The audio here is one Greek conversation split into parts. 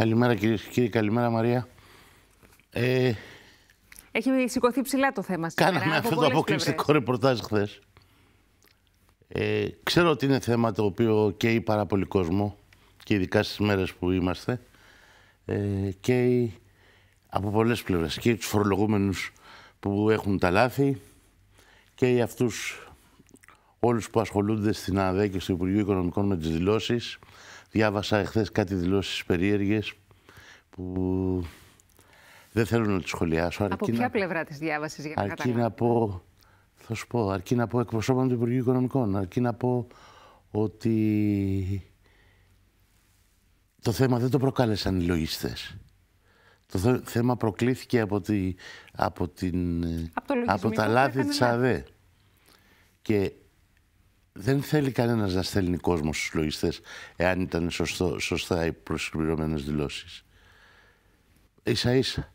Καλημέρα κυρίες και κύριοι, καλημέρα Μαρία. Ε... Έχει σηκωθεί ψηλά το θέμα σήμερα. Κάναμε αυτό το αποκλειστικό πλευρές. ρεπορτάζ χθες. Ε, ξέρω ότι είναι θέμα το οποίο καίει πάρα πολύ κόσμο και ειδικά στις μέρες που είμαστε ε, καίει από πολλές πλευρές και τους φορολογούμενους που έχουν τα λάθη και αυτούς όλους που ασχολούνται στην ΑΔΕ και στο Υπουργείο Οικονομικών με τις δηλώσεις Διάβασα εχθές κάτι δηλώσεις περίεργες που δεν θέλω να τις σχολιάσω. από ποια πλευρά τη διάβαση για να Αρκεί να πω, θα σου πω, αρκεί να πω εκπροσώπων του Υπουργείου Οικονομικών. Αρκεί να πω ότι το θέμα δεν το προκάλεσαν οι λογιστές. Το θέμα προκλήθηκε από, τη, από, την, από, τα λάθη της ΑΔΕ. Και δεν θέλει κανένας να στέλνει κόσμο στους λογιστές, εάν ήταν σωστά οι προσκληρωμένε δηλώσει. σα ίσα.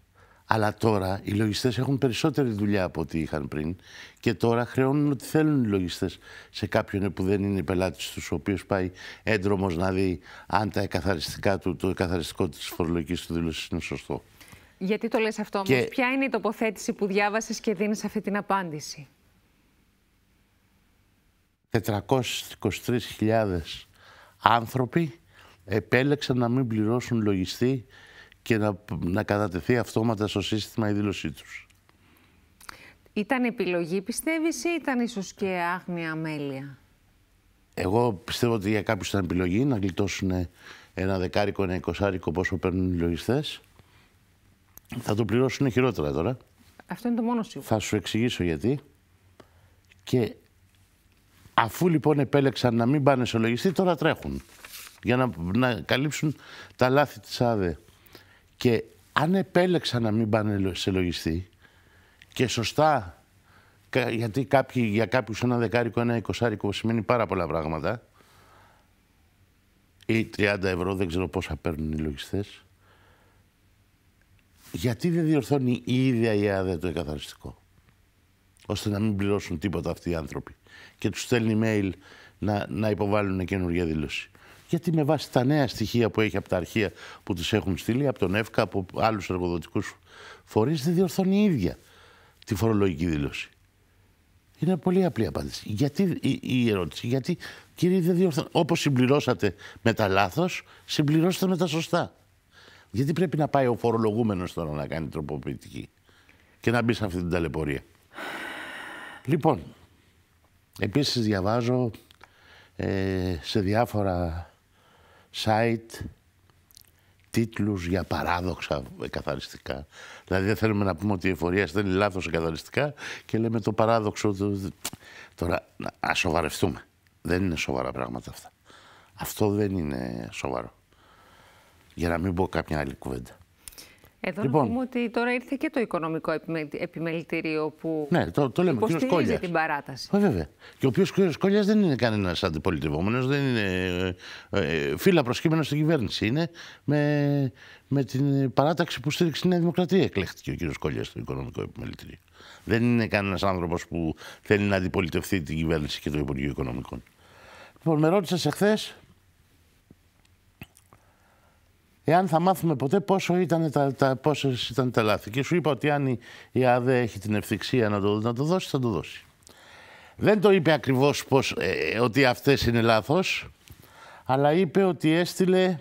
Αλλά τώρα οι λογιστές έχουν περισσότερη δουλειά από ό,τι είχαν πριν και τώρα χρεώνουν ό,τι θέλουν οι λογιστές σε κάποιον που δεν είναι πελάτης τους, ο οποίος πάει έντρομος να δει αν τα καθαριστικά του, το καθαριστικό της φορολογικής του δήλωσης είναι σωστό. Γιατί το λες αυτό όμως, ποια είναι η τοποθέτηση που διάβασες και δίνεις αυτή την απάντηση. 423.000 άνθρωποι επέλεξαν να μην πληρώσουν λογιστή και να, να κατατεθεί αυτόματα στο σύστημα η δήλωσή τους. Ήταν επιλογή πιστεύεις ή ήταν ίσως και άγνοια αμέλεια. Εγώ πιστεύω ότι για κάποιους ήταν επιλογή να γλιτώσουν ένα δεκάρικο, ένα εικοσάρικο πόσο παίρνουν οι λογιστές. Θα το πληρώσουν χειρότερα τώρα. Αυτό είναι το μόνο σίγουρο. Θα σου εξηγήσω γιατί. Και Αφού λοιπόν επέλεξαν να μην πάνε στο λογιστή, τώρα τρέχουν για να, να καλύψουν τα λάθη της ΑΔΕ. Και αν επέλεξαν να μην πάνε σε λογιστή και σωστά, γιατί κάποιοι, για κάποιους ένα δεκάρικο, ένα εικοσάρικο σημαίνει πάρα πολλά πράγματα, ή 30 ευρώ, δεν ξέρω πόσα παίρνουν οι λογιστές, γιατί δεν διορθώνει η ίδια η ΑΔΕ το εκαθαριστικό, ώστε να μην πληρώσουν τίποτα αυτοί οι άνθρωποι και τους στέλνει mail να, να υποβάλουν καινούργια δήλωση. Γιατί με βάση τα νέα στοιχεία που έχει από τα αρχεία που τους έχουν στείλει, από τον ΕΦΚΑ, από άλλους εργοδοτικούς φορείς, δεν διορθώνει η ίδια τη φορολογική δήλωση. Είναι πολύ απλή απάντηση. Γιατί η, η ερώτηση, γιατί κύριε δεν διορθώνει. Όπως συμπληρώσατε με τα λάθος, συμπληρώστε με τα σωστά. Γιατί πρέπει να πάει ο φορολογούμενος τώρα να κάνει τροποποιητική και να μπει σε αυτή την ταλαιπωρία. Λοιπόν, Επίσης διαβάζω ε, σε διάφορα site τίτλους για παράδοξα καθαριστικά. Δηλαδή δεν θέλουμε να πούμε ότι η εφορία στέλνει λάθος καθαριστικά και λέμε το παράδοξο του... Τώρα, να σοβαρευτούμε. Δεν είναι σοβαρά πράγματα αυτά. Αυτό δεν είναι σοβαρό. Για να μην πω κάποια άλλη κουβέντα. Εδώ λοιπόν, πούμε ότι τώρα ήρθε και το οικονομικό επιμελητήριο που ναι, το, το λέμε, υποστηρίζει την παράταση. βέβαια. Και ο οποίος κ. δεν είναι κανένας αντιπολιτευόμενος, δεν είναι ε, ε φύλλα προσκύμενος στην κυβέρνηση. Είναι με, με την παράταξη που στήριξε η Νέα Δημοκρατία εκλέχτηκε ο κ. Κόλιας στο οικονομικό επιμελητήριο. Δεν είναι κανένας άνθρωπος που θέλει να αντιπολιτευτεί την κυβέρνηση και το Υπουργείο Οικονομικών. Λοιπόν, με ρώτησες εχθές εάν θα μάθουμε ποτέ πόσο ήταν τα, τα, πόσες ήταν τα λάθη. Και σου είπα ότι αν η, η ΑΔΕ έχει την ευθυξία να το, να το δώσει, θα το δώσει. Δεν το είπε ακριβώς πως, ε, ότι αυτές είναι λάθος, αλλά είπε ότι έστειλε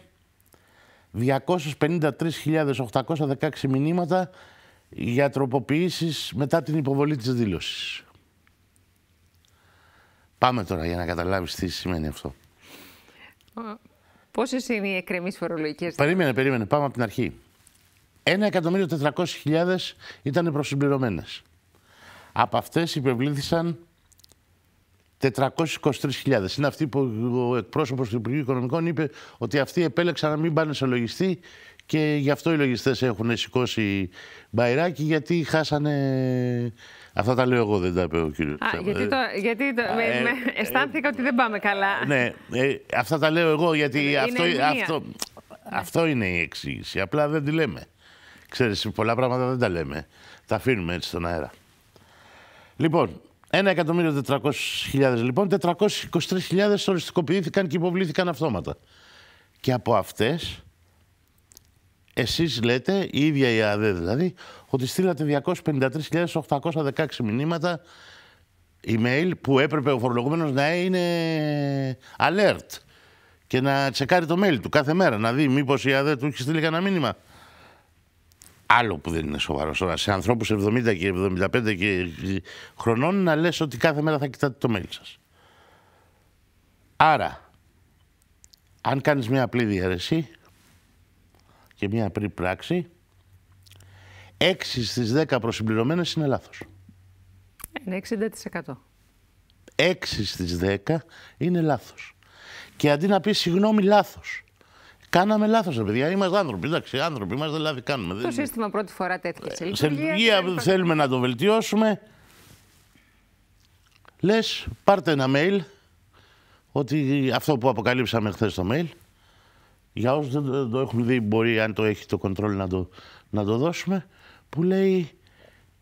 253.816 μηνύματα για τροποποιήσεις μετά την υποβολή της δήλωσης. Πάμε τώρα για να καταλάβεις τι σημαίνει αυτό. Πόσες είναι οι εκκρεμείς φορολογικές. Περίμενε, περίμενε. Πάμε από την αρχή. 1.400.000 ήταν προσυμπληρωμένες. Από αυτές υπευλήθησαν 423.000. Είναι αυτοί που ο εκπρόσωπος του Υπουργείου Οικονομικών είπε ότι αυτοί επέλεξαν να μην πάνε σε λογιστή και γι' αυτό οι λογιστές έχουν σηκώσει μπαϊράκι γιατί χάσανε Αυτά τα λέω εγώ, δεν τα είπε ο κύριος. Γιατί, το, ε, γιατί το, με, ε, ε, αισθάνθηκα ότι δεν πάμε καλά. Ναι, αυτά τα λέω εγώ γιατί αυτό, αυτό, αυτό είναι η εξήγηση. Απλά δεν τη λέμε. Ξέρεις, πολλά πράγματα δεν τα λέμε. Τα αφήνουμε έτσι στον αέρα. Λοιπόν, 1.400.000 λοιπόν, 423.000 οριστικοποιήθηκαν και υποβλήθηκαν αυτόματα. Και από αυτές, εσείς λέτε, η ίδια η ΑΔΕ δηλαδή, ότι στείλατε 253.816 μηνύματα email που έπρεπε ο φορολογούμενος να είναι alert και να τσεκάρει το mail του κάθε μέρα, να δει μήπως η ΑΔΕ του έχει στείλει κανένα μήνυμα. Άλλο που δεν είναι σοβαρός τώρα, σε ανθρώπους 70 και 75 και χρονών να λες ότι κάθε μέρα θα κοιτάτε το mail σας. Άρα, αν κάνεις μια απλή διαίρεση, και μια απλή πράξη, 6 στις 10 προσυμπληρωμένες είναι λάθος. Είναι 60%. 6 στις 10 είναι λάθος. Και αντί να πεις συγγνώμη λάθος. Κάναμε λάθος, παιδιά. Είμαστε άνθρωποι. Εντάξει, άνθρωποι είμαστε, λάθη κάνουμε. Το σύστημα πρώτη φορά τέτοια σε λειτουργία. Σε λειτουργία θέλουμε να το βελτιώσουμε. Λες, πάρτε ένα mail ότι αυτό που αποκαλύψαμε χθες το mail, για όσους δεν το έχουν δει, μπορεί αν το έχεις το κοντρόλ να το, να το δώσουμε, που λέει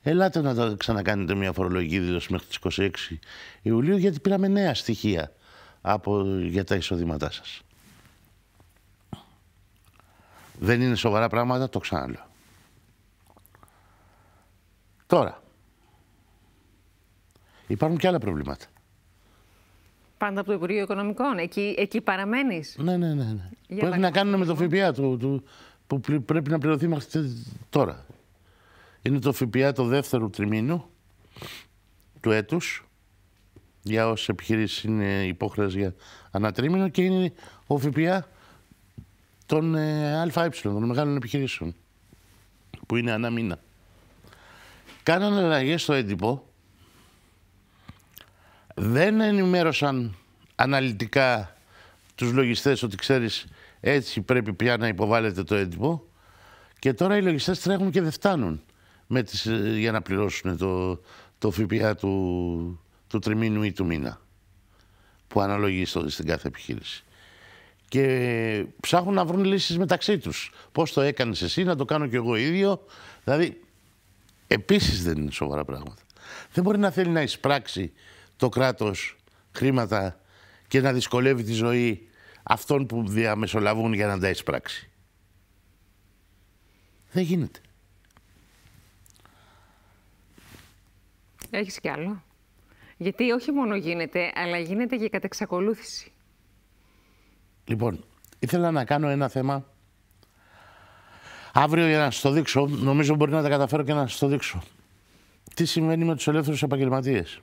ελάτε να το ξανακάνετε μια φορολογική δήλωση μέχρι τις 26 Ιουλίου, γιατί πήραμε νέα στοιχεία από, για τα εισοδήματά σας. Δεν είναι σοβαρά πράγματα, το ξαναλέω. Τώρα, υπάρχουν και άλλα προβλήματα. Πάντα από το Υπουργείο Οικονομικών. Εκεί, εκεί παραμένεις. Ναι, ναι, ναι. ναι. πρέπει να κάνουν με το ΦΠΑ του, του, που πρέπει να πληρωθεί μέχρι τώρα. Είναι το ΦΠΑ το δεύτερο τριμήνου του έτους για όσες επιχειρήσεις είναι υπόχρεες για ανατρίμηνο και είναι ο ΦΠΑ των ΑΕ, ε, των μεγάλων επιχειρήσεων που είναι ανά μήνα. Κάνανε αλλαγές στο έντυπο δεν ενημέρωσαν αναλυτικά τους λογιστές ότι ξέρεις έτσι πρέπει πια να υποβάλλεται το έντυπο και τώρα οι λογιστές τρέχουν και δεν φτάνουν με τις, ε, για να πληρώσουν το, το ΦΠΑ του, του τριμήνου ή του μήνα που αναλογεί στο, στην κάθε επιχείρηση. Και ψάχνουν να βρουν λύσεις μεταξύ τους. Πώς το έκανες εσύ, να το κάνω κι εγώ ίδιο. Δηλαδή, επίσης δεν είναι σοβαρά πράγματα. Δεν μπορεί να θέλει να εισπράξει το κράτος χρήματα και να δυσκολεύει τη ζωή αυτών που διαμεσολαβούν για να τα εισπράξει. Δεν γίνεται. Έχεις κι άλλο. Γιατί όχι μόνο γίνεται, αλλά γίνεται και κατά εξακολούθηση. Λοιπόν, ήθελα να κάνω ένα θέμα αύριο για να σας το δείξω. Νομίζω μπορεί να τα καταφέρω και να σας το δείξω. Τι σημαίνει με τους ελεύθερους επαγγελματίες.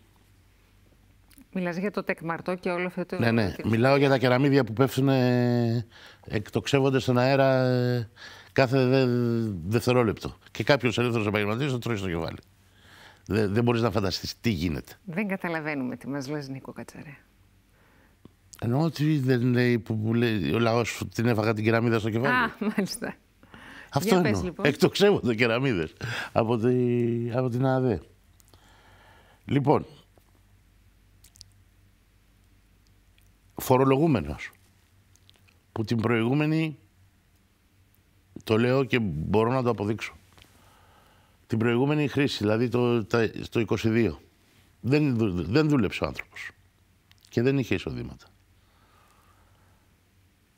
Μιλάς για το τεκμαρτό και όλο αυτό το... Ναι, ναι. Μιλάω για τα κεραμίδια που πέφτουν, ε, εκτοξεύονται στον αέρα ε, κάθε δε, δευτερόλεπτο. Και κάποιος ελεύθερος επαγγελματίας το τρώει στο κεφάλι. Δε, δεν μπορείς να φανταστείς τι γίνεται. Δεν καταλαβαίνουμε τι μας λες Νίκο Κατσαρέ. Εννοώ ότι δεν λέει που, που λέει ο λαός την έφαγα την κεραμίδα στο κεφάλι. Α, μάλιστα. Αυτό εννοώ. Λοιπόν. Εκτοξεύονται κεραμίδες από, από την ΑΔΕ. Λοιπόν, φορολογούμενος. Που την προηγούμενη, το λέω και μπορώ να το αποδείξω, την προηγούμενη χρήση, δηλαδή το, το 22, δεν, δεν δούλεψε ο άνθρωπος και δεν είχε εισοδήματα.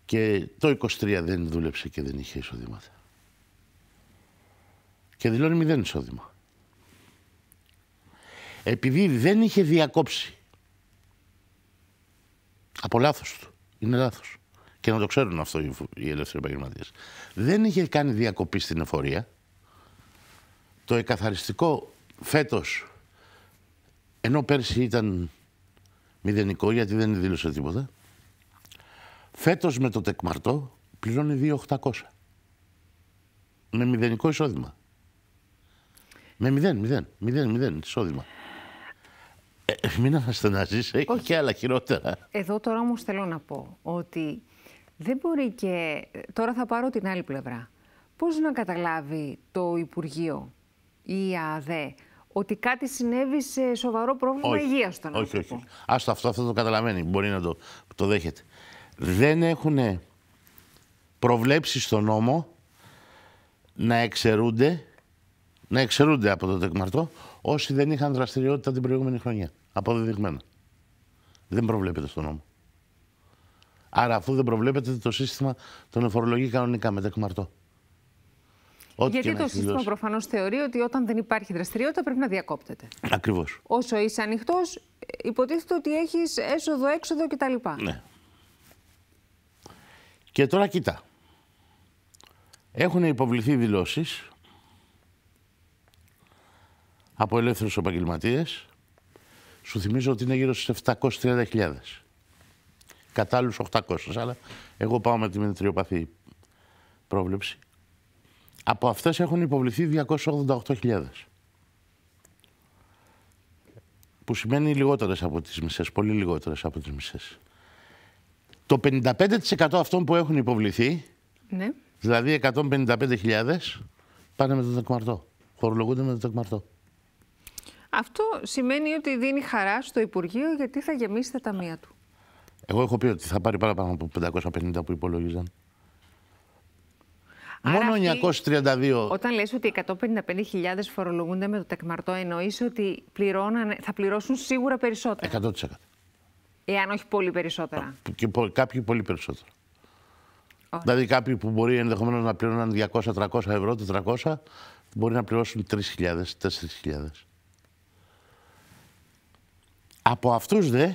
Και το 23 δεν δούλεψε και δεν είχε εισοδήματα. Και δηλώνει μηδέν εισόδημα. Επειδή δεν είχε διακόψει από λάθος του. Είναι λάθος. Και να το ξέρουν αυτό οι ελεύθεροι επαγγελματίες. Δεν είχε κάνει διακοπή στην εφορία. Το εκαθαριστικό φέτος, ενώ πέρσι ήταν μηδενικό γιατί δεν δήλωσε τίποτα, φέτος με το τεκμαρτό πληρώνει 2.800. Με μηδενικό εισόδημα. Με μηδέν, μηδέν, μηδέν, μηδέν εισόδημα. Ε, Μην αναστεναζείς, έχει και άλλα χειρότερα. Εδώ τώρα όμως θέλω να πω ότι δεν μπορεί και... Τώρα θα πάρω την άλλη πλευρά. Πώς να καταλάβει το Υπουργείο ή η ΑΔΕ ότι κάτι συνέβη σε σοβαρό πρόβλημα υγείας στον όχι, άνθρωπο. Όχι, όχι. Άστο αυτό, αυτό το καταλαβαίνει. Μπορεί να το, το δέχεται. Δεν έχουν προβλέψει στον νόμο να εξαιρούνται, να εξαιρούνται από το τεκμαρτό όσοι δεν είχαν δραστηριότητα την προηγούμενη χρονιά. Αποδεδειγμένα. Δεν προβλέπεται στον νόμο. Άρα, αφού δεν προβλέπεται, το σύστημα τον εφορολογεί κανονικά με τεκμαρτό. Ό,τι Γιατί το σύστημα προφανώς θεωρεί ότι όταν δεν υπάρχει δραστηριότητα πρέπει να διακόπτεται. Ακριβώς. Όσο είσαι ανοιχτός, υποτίθεται ότι έχεις έσοδο, έξοδο κτλ. Ναι. Και τώρα κοίτα. Έχουν υποβληθεί δηλώσεις από ελεύθερους επαγγελματίες σου θυμίζω ότι είναι γύρω στι 730.000. Κατά άλλους 800. Αλλά εγώ πάω με τη μετριοπαθή πρόβλεψη. Από αυτές έχουν υποβληθεί 288.000. Που σημαίνει λιγότερες από τις μισές, πολύ λιγότερες από τις μισές. Το 55% αυτών που έχουν υποβληθεί, ναι. δηλαδή 155.000, πάνε με τον τεκμαρτό. Χορολογούνται με το τεκμαρτό. Αυτό σημαίνει ότι δίνει χαρά στο Υπουργείο γιατί θα γεμίσει τα ταμεία του. Εγώ έχω πει ότι θα πάρει παραπάνω από 550 που υπολογίζαν. Άρα Μόνο 932. Όταν λες ότι 155.000 φορολογούνται με το τεκμαρτό, εννοείς ότι θα πληρώσουν σίγουρα περισσότερα. 100%. Εάν όχι πολύ περισσότερα. Και κάποιοι πολύ περισσότερο. Δηλαδή κάποιοι που μπορεί ενδεχομένως να πληρώναν 200-300 ευρώ, 400, μπορεί να πληρώσουν 3.000-4.000. Από αυτούς δε,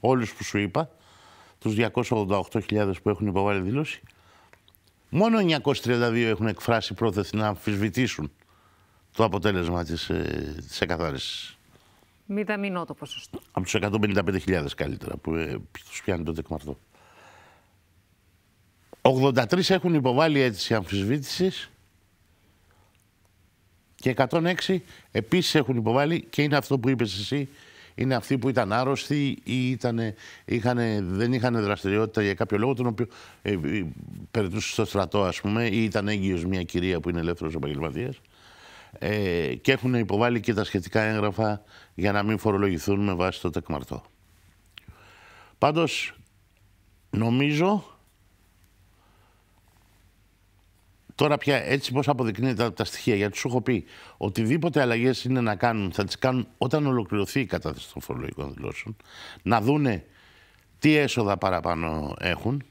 όλους που σου είπα, τους 288.000 που έχουν υποβάλει δήλωση, μόνο 932 έχουν εκφράσει πρόθεση να αμφισβητήσουν το αποτέλεσμα της, ε, της εκαθάρισης. το ποσοστό. Από τους 155.000 καλύτερα που ε, τους πιάνει το αυτό. 83 έχουν υποβάλει αίτηση αμφισβήτησης και 106 επίσης έχουν υποβάλει και είναι αυτό που είπες εσύ είναι αυτοί που ήταν άρρωστοι ή δεν είχαν δραστηριότητα για κάποιο λόγο, τον οποίο ε, ε, περνούσε στο στρατό, ας πούμε, ή ήταν έγκυος μια κυρία που είναι ελεύθερος επαγγελματίας. Ε, και έχουν υποβάλει και τα σχετικά έγγραφα για να μην φορολογηθούν με βάση το τεκμαρτό. Πάντως, νομίζω Τώρα πια έτσι πώς αποδεικνύεται από τα στοιχεία, γιατί σου έχω πει οτιδήποτε αλλαγές είναι να κάνουν, θα τις κάνουν όταν ολοκληρωθεί η κατάθεση των φορολογικών δηλώσεων, να δούνε τι έσοδα παραπάνω έχουν.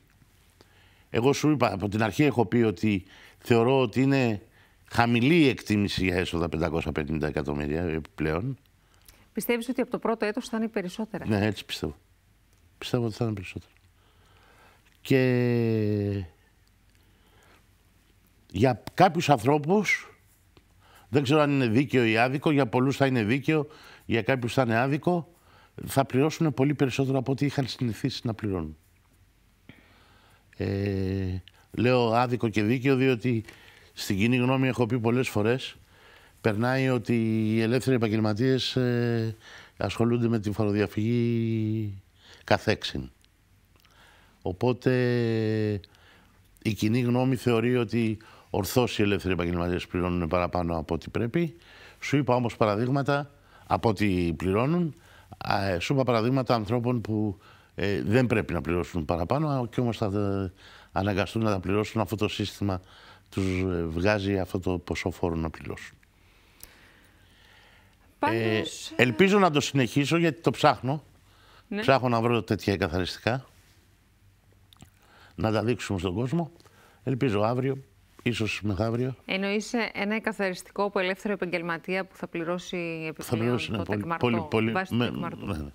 Εγώ σου είπα, από την αρχή έχω πει ότι θεωρώ ότι είναι χαμηλή η εκτίμηση για έσοδα 550 εκατομμύρια επιπλέον. Πιστεύεις ότι από το πρώτο έτος θα είναι περισσότερα. Ναι, έτσι πιστεύω. Πιστεύω ότι θα είναι περισσότερα. Και για κάποιους ανθρώπους, δεν ξέρω αν είναι δίκαιο ή άδικο, για πολλούς θα είναι δίκαιο, για κάποιους θα είναι άδικο, θα πληρώσουν πολύ περισσότερο από ό,τι είχαν συνηθίσει να πληρώνουν. Ε, λέω άδικο και δίκαιο διότι στην κοινή γνώμη έχω πει πολλές φορές περνάει ότι οι ελεύθεροι επαγγελματίες ε, ασχολούνται με την φοροδιαφυγή καθέξιν. Οπότε η κοινή γνώμη θεωρεί ότι Ορθώς οι ελεύθεροι επαγγελματίες πληρώνουν παραπάνω από ό,τι πρέπει. Σου είπα όμως παραδείγματα από ό,τι πληρώνουν. Ε, σου είπα παραδείγματα ανθρώπων που ε, δεν πρέπει να πληρώσουν παραπάνω και όμως θα ε, αναγκαστούν να τα πληρώσουν αφού το σύστημα τους βγάζει αυτό το ποσό φόρου να πληρώσουν. Ε, ελπίζω να το συνεχίσω γιατί το ψάχνω. Ναι. Ψάχνω να βρω τέτοια καθαριστικά. Να τα δείξουμε στον κόσμο. Ελπίζω αύριο ίσως μεθαύριο. Εννοείς ένα εκαθαριστικό από ελεύθερο επαγγελματία που θα πληρώσει επιπλέον θα πληρώσει, ναι, το πολύ, πολύ, πολύ, ναι, με, ναι, ναι.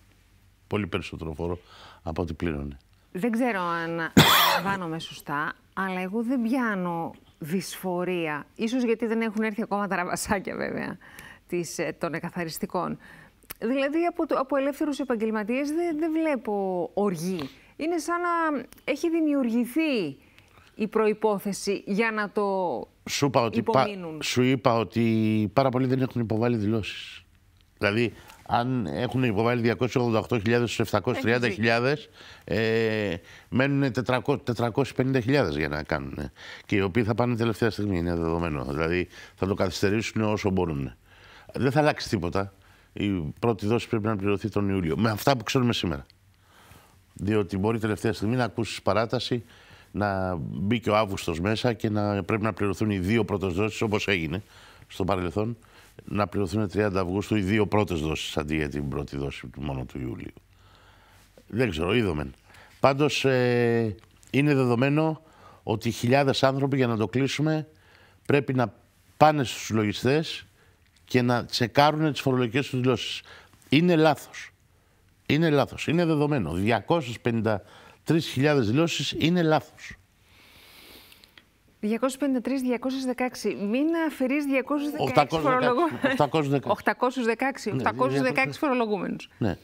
πολύ περισσότερο φόρο από ό,τι πλήρωνε. Δεν ξέρω αν αντιλαμβάνομαι σωστά, αλλά εγώ δεν πιάνω δυσφορία. Ίσως γιατί δεν έχουν έρθει ακόμα τα ραβασάκια βέβαια της, ε, των εκαθαριστικών. Δηλαδή από, το, από ελεύθερους επαγγελματίες δεν, δεν βλέπω οργή. Είναι σαν να έχει δημιουργηθεί η προϋπόθεση για να το σου είπα ότι, υπομείνουν. σου είπα ότι πάρα πολλοί δεν έχουν υποβάλει δηλώσεις. Δηλαδή, αν έχουν υποβάλει 288.000 730.000, ε, μένουν 450.000 για να κάνουν. Και οι οποίοι θα πάνε τελευταία στιγμή, είναι δεδομένο. Δηλαδή, θα το καθυστερήσουν όσο μπορούν. Δεν θα αλλάξει τίποτα. Η πρώτη δόση πρέπει να πληρωθεί τον Ιούλιο. Με αυτά που ξέρουμε σήμερα. Διότι μπορεί τελευταία στιγμή να ακούσεις παράταση να μπει και ο Αύγουστος μέσα και να πρέπει να πληρωθούν οι δύο πρώτες δόσεις όπως έγινε στο παρελθόν. Να πληρωθούν 30 Αυγούστου οι δύο πρώτες δόσεις αντί για την πρώτη δόση του μόνο του Ιουλίου. Δεν ξέρω, είδομεν. Πάντως ε, είναι δεδομένο ότι χιλιάδες άνθρωποι για να το κλείσουμε πρέπει να πάνε στους λογιστέ και να τσεκάρουν τις φορολογικές τους δηλώσεις. Είναι λάθος. Είναι λάθος. Είναι δεδομένο. 250 3.000 δηλώσεις είναι λάθος. λάθος. Μην αφαιρεί 216 φορολογούμενου. 816, 816, 816 φορολογούμενους. Ναι.